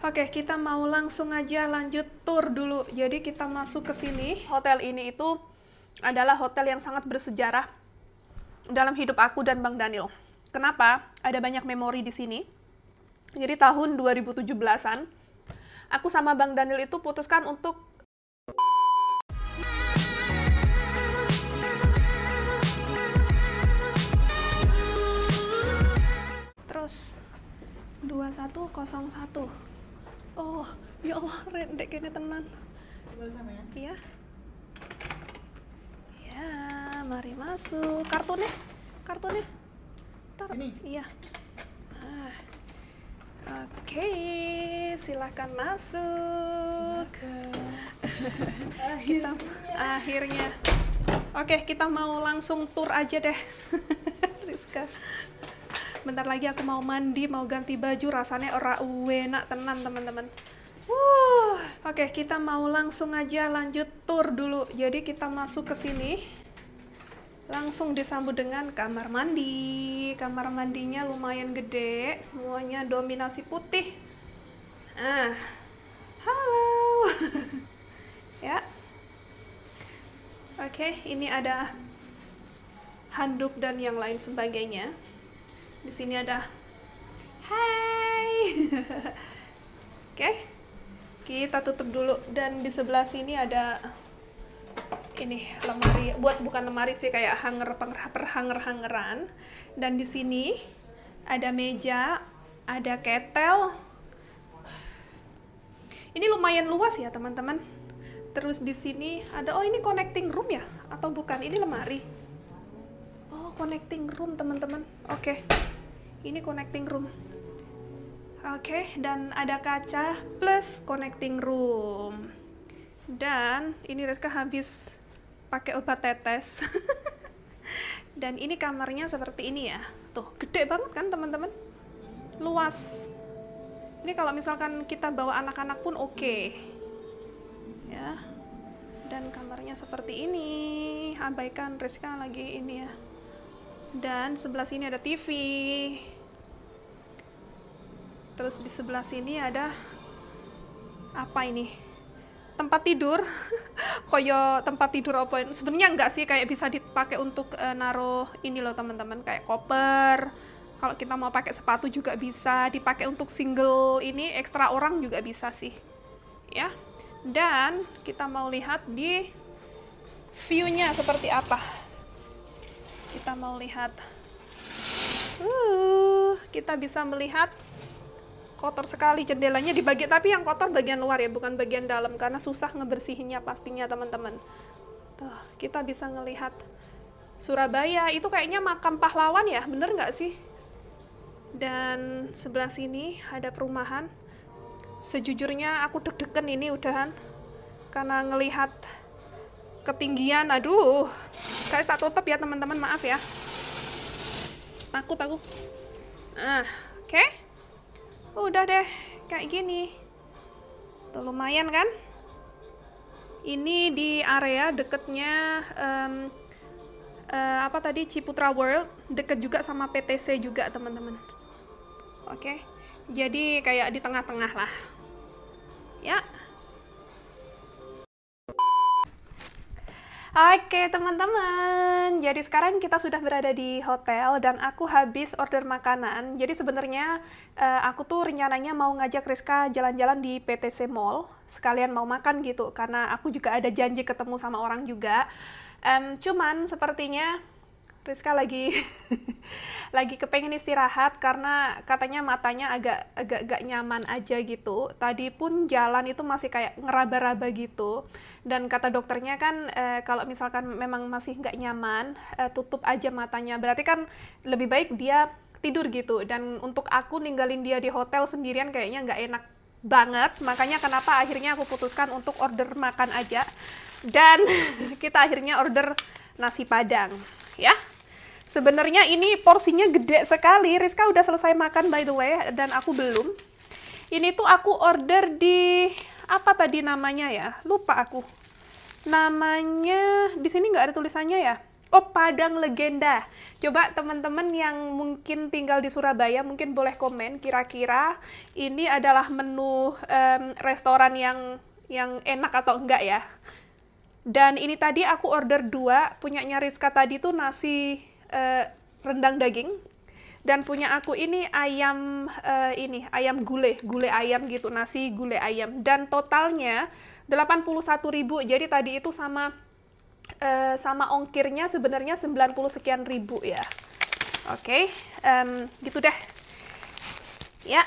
Oke, kita mau langsung aja lanjut tour dulu. Jadi kita masuk ke sini. Hotel ini itu adalah hotel yang sangat bersejarah dalam hidup aku dan Bang Daniel. Kenapa? Ada banyak memori di sini. Jadi tahun 2017-an, aku sama Bang Daniel itu putuskan untuk terus 2101 oh ya Allah, rendek kayaknya tenan. Sama ya? Iya. Ya, mari masuk. Kartunya, kartunya. Tar. Ini? Iya. ah Oke, okay, silahkan masuk. Silahkan. akhirnya. kita, akhirnya. Oke, okay, kita mau langsung tur aja deh. Rizka bentar lagi aku mau mandi mau ganti baju rasanya ora enak tenan teman-teman Wuh, oke okay, kita mau langsung aja lanjut tour dulu jadi kita masuk ke sini langsung disambut dengan kamar mandi kamar mandinya lumayan gede semuanya dominasi putih ah halo ya oke okay, ini ada handuk dan yang lain sebagainya di sini ada hai oke kita tutup dulu dan di sebelah sini ada ini lemari buat bukan lemari sih kayak hanger perhanger hangeran dan di sini ada meja ada ketel ini lumayan luas ya teman-teman terus di sini ada oh ini connecting room ya atau bukan ini lemari oh connecting room teman-teman oke okay ini connecting room oke okay, dan ada kaca plus connecting room dan ini Reska habis pakai obat tetes dan ini kamarnya seperti ini ya tuh gede banget kan teman-teman luas ini kalau misalkan kita bawa anak-anak pun oke okay. ya dan kamarnya seperti ini abaikan Reska lagi ini ya dan sebelah sini ada TV terus di sebelah sini ada apa ini tempat tidur koyo tempat tidur apa sebenarnya enggak sih kayak bisa dipakai untuk uh, naruh ini loh teman-teman kayak koper kalau kita mau pakai sepatu juga bisa dipakai untuk single ini ekstra orang juga bisa sih ya dan kita mau lihat di view-nya seperti apa kita mau lihat uh, kita bisa melihat kotor sekali jendelanya di bagian tapi yang kotor bagian luar ya bukan bagian dalam karena susah ngebersihinnya pastinya teman-teman tuh kita bisa ngelihat Surabaya itu kayaknya makam pahlawan ya bener nggak sih dan sebelah sini ada perumahan sejujurnya aku deg-degan ini udahan karena ngelihat ketinggian aduh guys tak tutup ya teman-teman maaf ya takut aku uh, oke okay. Oh, udah deh kayak gini tuh lumayan kan ini di area deketnya um, uh, apa tadi Ciputra World deket juga sama PTC juga teman-teman oke okay. jadi kayak di tengah-tengah lah ya Oke teman-teman, jadi sekarang kita sudah berada di hotel dan aku habis order makanan. Jadi sebenarnya uh, aku tuh rencananya mau ngajak Rizka jalan-jalan di PTC Mall, sekalian mau makan gitu, karena aku juga ada janji ketemu sama orang juga. Um, cuman sepertinya Rizka lagi lagi kepengen istirahat karena katanya matanya agak agak gak nyaman aja gitu. Tadi pun jalan itu masih kayak ngeraba-raba gitu. Dan kata dokternya kan eh, kalau misalkan memang masih nggak nyaman, eh, tutup aja matanya. Berarti kan lebih baik dia tidur gitu. Dan untuk aku ninggalin dia di hotel sendirian kayaknya nggak enak banget. Makanya kenapa akhirnya aku putuskan untuk order makan aja. Dan kita akhirnya order nasi padang, ya. Sebenarnya ini porsinya gede sekali. Rizka udah selesai makan by the way dan aku belum. Ini tuh aku order di apa tadi namanya ya? Lupa aku. Namanya di sini nggak ada tulisannya ya. Oh, Padang Legenda. Coba teman-teman yang mungkin tinggal di Surabaya mungkin boleh komen kira-kira ini adalah menu um, restoran yang yang enak atau enggak ya. Dan ini tadi aku order dua, punyanya Rizka tadi tuh nasi uh, rendang daging dan punya aku ini ayam uh, ini ayam gulai gulai ayam gitu nasi gulai ayam dan totalnya 81.000 jadi tadi itu sama uh, sama ongkirnya sebenarnya 90 sekian ribu ya oke okay. um, gitu deh ya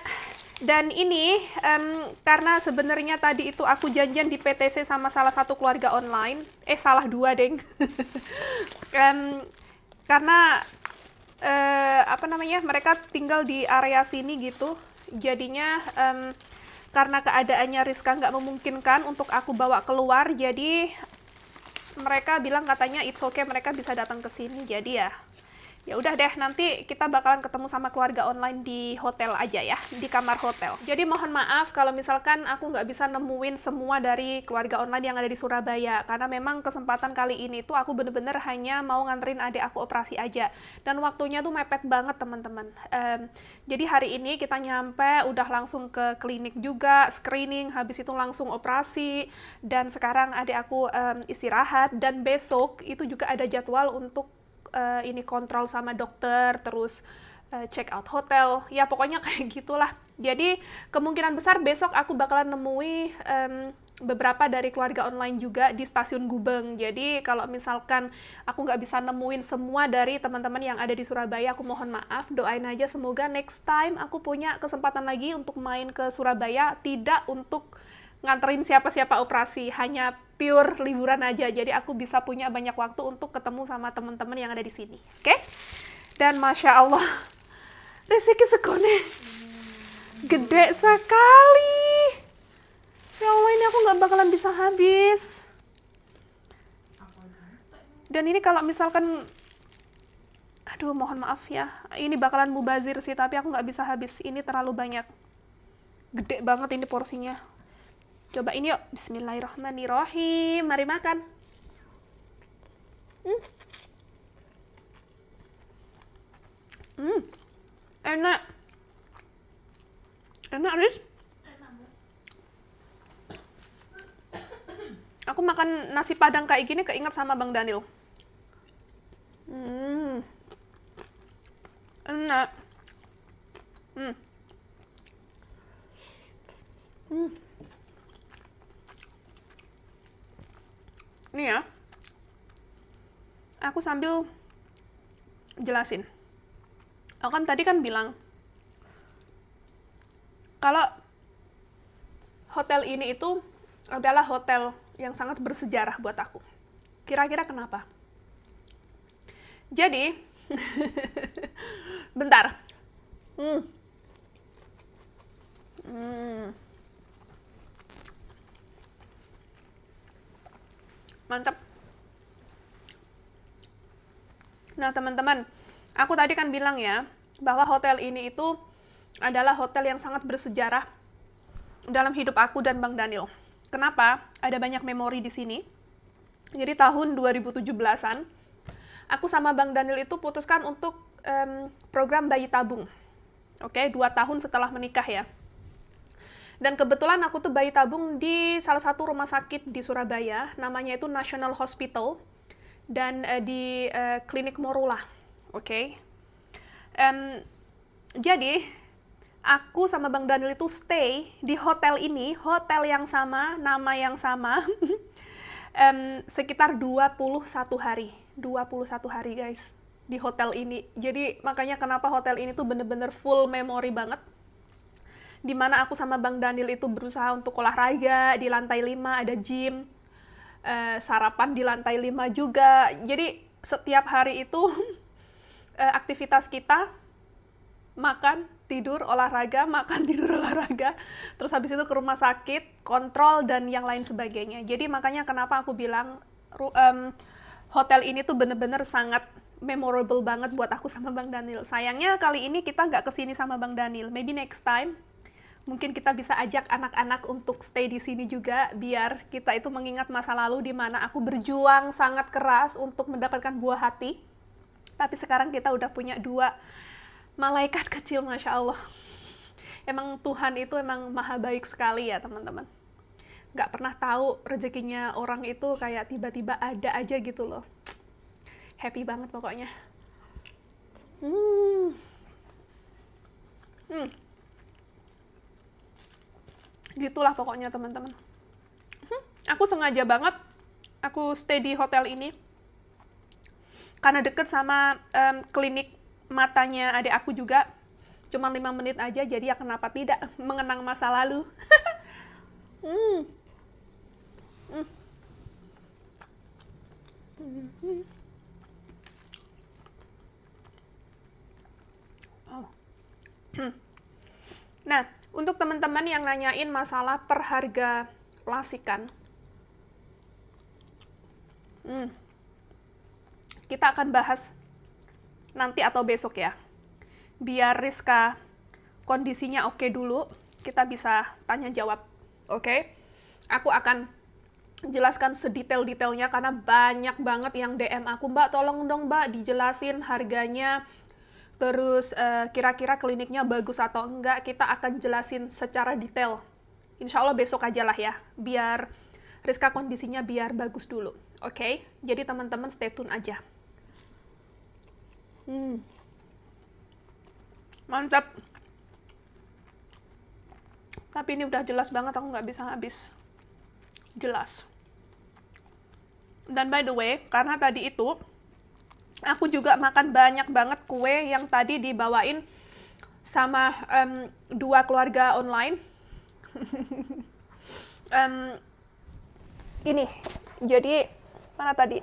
dan ini um, karena sebenarnya tadi itu aku janjian di PTC sama salah satu keluarga online eh salah dua deng um, karena eh, apa namanya mereka tinggal di area sini gitu jadinya um, karena keadaannya Rizka nggak memungkinkan untuk aku bawa keluar jadi mereka bilang katanya it's okay mereka bisa datang ke sini jadi ya Ya udah deh, nanti kita bakalan ketemu sama keluarga online di hotel aja ya, di kamar hotel. Jadi mohon maaf kalau misalkan aku nggak bisa nemuin semua dari keluarga online yang ada di Surabaya, karena memang kesempatan kali ini tuh aku bener-bener hanya mau nganterin adik aku operasi aja. Dan waktunya tuh mepet banget teman-teman. Um, jadi hari ini kita nyampe, udah langsung ke klinik juga, screening, habis itu langsung operasi, dan sekarang adik aku um, istirahat, dan besok itu juga ada jadwal untuk uh, ini kontrol sama dokter, terus uh, check out hotel, ya pokoknya kayak gitulah. Jadi kemungkinan besar besok aku bakalan nemui um, beberapa dari keluarga online juga di stasiun Gubeng. Jadi kalau misalkan aku nggak bisa nemuin semua dari teman-teman yang ada di Surabaya, aku mohon maaf. Doain aja semoga next time aku punya kesempatan lagi untuk main ke Surabaya, tidak untuk nganterin siapa-siapa operasi, hanya pure liburan aja. Jadi aku bisa punya banyak waktu untuk ketemu sama teman-teman yang ada di sini. Oke? Okay? Dan masya Allah, rezeki sekone hmm. gede sekali. Ya Allah ini aku nggak bakalan bisa habis. Dan ini kalau misalkan, aduh mohon maaf ya, ini bakalan mubazir sih, tapi aku nggak bisa habis. Ini terlalu banyak. Gede banget ini porsinya. Coba ini yuk. Bismillahirrohmanirrohim. Mari makan. Hmm. Hmm. Enak. Enak, Riz. Aku makan nasi padang kayak gini keinget sama Bang Daniel. Hmm. Enak. Hmm. Hmm. nih ya aku sambil jelasin aku kan tadi kan bilang kalau hotel ini itu adalah hotel yang sangat bersejarah buat aku kira-kira kenapa jadi bentar hmm. Hmm. mantap nah teman-teman aku tadi kan bilang ya bahwa hotel ini itu adalah hotel yang sangat bersejarah dalam hidup aku dan Bang Daniel. Kenapa? Ada banyak memori di sini. Jadi tahun 2017-an, aku sama Bang Daniel itu putuskan untuk um, program bayi tabung. Oke, okay, dua tahun setelah menikah ya. Dan kebetulan aku tuh bayi tabung di salah satu rumah sakit di Surabaya, namanya itu National Hospital dan uh, di uh, klinik Morula. Oke. Okay? Um, jadi aku sama Bang Daniel itu stay di hotel ini, hotel yang sama, nama yang sama. um, sekitar 21 hari. 21 hari, guys. Di hotel ini. Jadi makanya kenapa hotel ini tuh bener-bener full memory banget di mana aku sama Bang Daniel itu berusaha untuk olahraga di lantai 5 ada gym uh, sarapan di lantai 5 juga jadi setiap hari itu uh, aktivitas kita makan tidur olahraga makan tidur olahraga terus habis itu ke rumah sakit kontrol dan yang lain sebagainya jadi makanya kenapa aku bilang um, hotel ini tuh bener-bener sangat memorable banget buat aku sama Bang Daniel. Sayangnya kali ini kita nggak kesini sama Bang Daniel. Maybe next time mungkin kita bisa ajak anak-anak untuk stay di sini juga biar kita itu mengingat masa lalu di mana aku berjuang sangat keras untuk mendapatkan buah hati. Tapi sekarang kita udah punya dua malaikat kecil, masya Allah. Emang Tuhan itu emang maha baik sekali ya teman-teman. Gak pernah tahu rezekinya orang itu kayak tiba-tiba ada aja gitu loh. Happy banget pokoknya. Hmm. Hmm gitulah pokoknya teman-teman hmm, aku sengaja banget aku stay di hotel ini karena deket sama um, klinik matanya adik aku juga cuma lima menit aja jadi ya kenapa tidak mengenang masa lalu hmm. Hmm. Hmm. Oh. nah untuk teman-teman yang nanyain masalah perharga plastikan, hmm, kita akan bahas nanti atau besok ya. Biar Rizka kondisinya oke okay dulu, kita bisa tanya jawab, oke? Okay? Aku akan jelaskan sedetail-detailnya karena banyak banget yang DM aku, Mbak tolong dong Mbak dijelasin harganya terus kira eh, kira-kira kliniknya bagus atau enggak, kita akan jelasin secara detail. Insya Allah besok aja lah ya, biar Rizka kondisinya biar bagus dulu. Oke, okay? jadi teman-teman stay tune aja. Hmm. Mantap. Tapi ini udah jelas banget, aku nggak bisa habis. Jelas. Dan by the way, karena tadi itu aku juga makan banyak banget kue yang tadi dibawain sama um, dua keluarga online. um, ini, jadi mana tadi?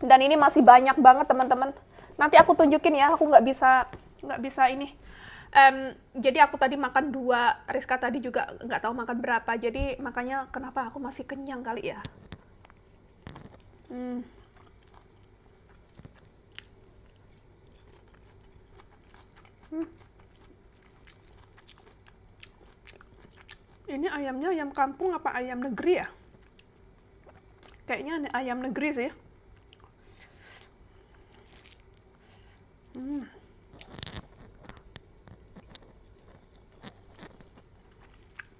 Dan ini masih banyak banget teman-teman. Nanti aku tunjukin ya, aku nggak bisa nggak bisa ini. Um, jadi aku tadi makan dua, Rizka tadi juga nggak tahu makan berapa. Jadi makanya kenapa aku masih kenyang kali ya. Hmm. hmm. ini ayamnya ayam kampung apa ayam negeri ya kayaknya ayam negeri sih ya. hmm.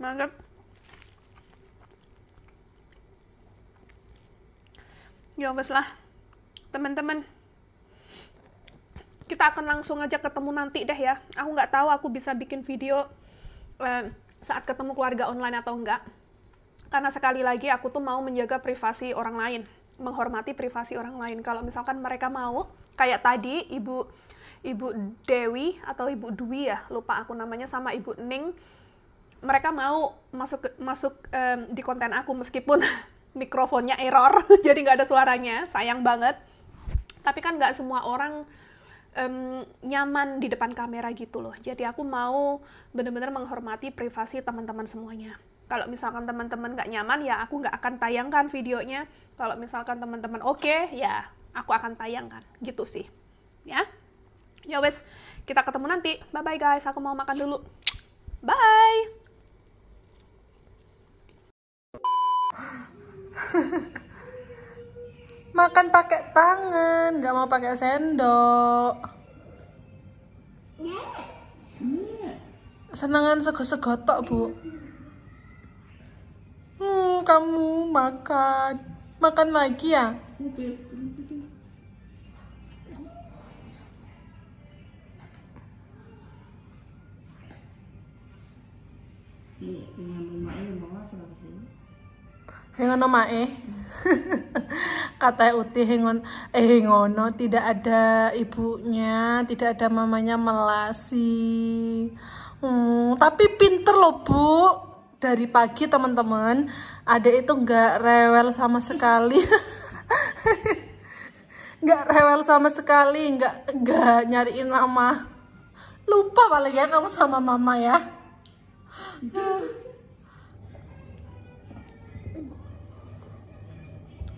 mantap ya wes lah teman-teman kita akan langsung aja ketemu nanti deh ya. Aku nggak tahu aku bisa bikin video eh, saat ketemu keluarga online atau enggak. Karena sekali lagi aku tuh mau menjaga privasi orang lain, menghormati privasi orang lain. Kalau misalkan mereka mau, kayak tadi Ibu Ibu Dewi atau Ibu Dwi ya, lupa aku namanya sama Ibu Ning. Mereka mau masuk masuk um, di konten aku meskipun mikrofonnya error, jadi nggak ada suaranya, sayang banget. Tapi kan nggak semua orang um, nyaman di depan kamera gitu loh. Jadi aku mau bener-bener menghormati privasi teman-teman semuanya kalau misalkan teman-teman nggak nyaman ya aku nggak akan tayangkan videonya kalau misalkan teman-teman oke okay, ya aku akan tayangkan gitu sih ya ya wes kita ketemu nanti bye bye guys aku mau makan dulu bye makan pakai tangan nggak mau pakai sendok senangan sego-segotok bu hmm, kamu makan makan lagi ya Yang ana mae. kata Uti hengon eh hengono tidak ada ibunya tidak ada mamanya melasi hmm, tapi pinter loh bu dari pagi teman-teman ada itu nggak rewel sama sekali nggak rewel sama sekali nggak nggak nyariin mama lupa paling ya kamu sama mama ya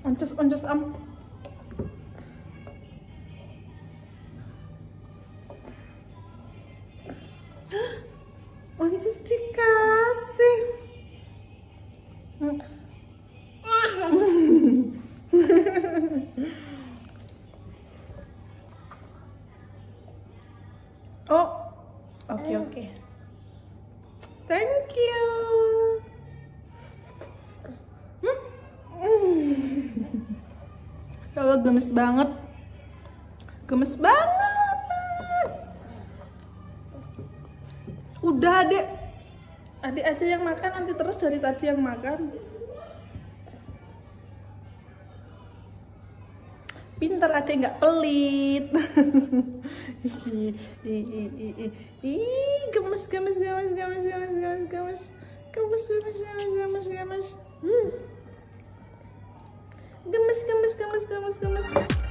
Und das, und das am... Und das ist die Kasse. gemes banget gemes banget udah adek adek aja yang makan nanti terus dari tadi yang makan pinter adek nggak pelit ih gemes gemes gemes gemes gemes gemes gemes gemes gemes gemes gemes gemes hmm. Gemes, gemes, gemes, gemes, gemes.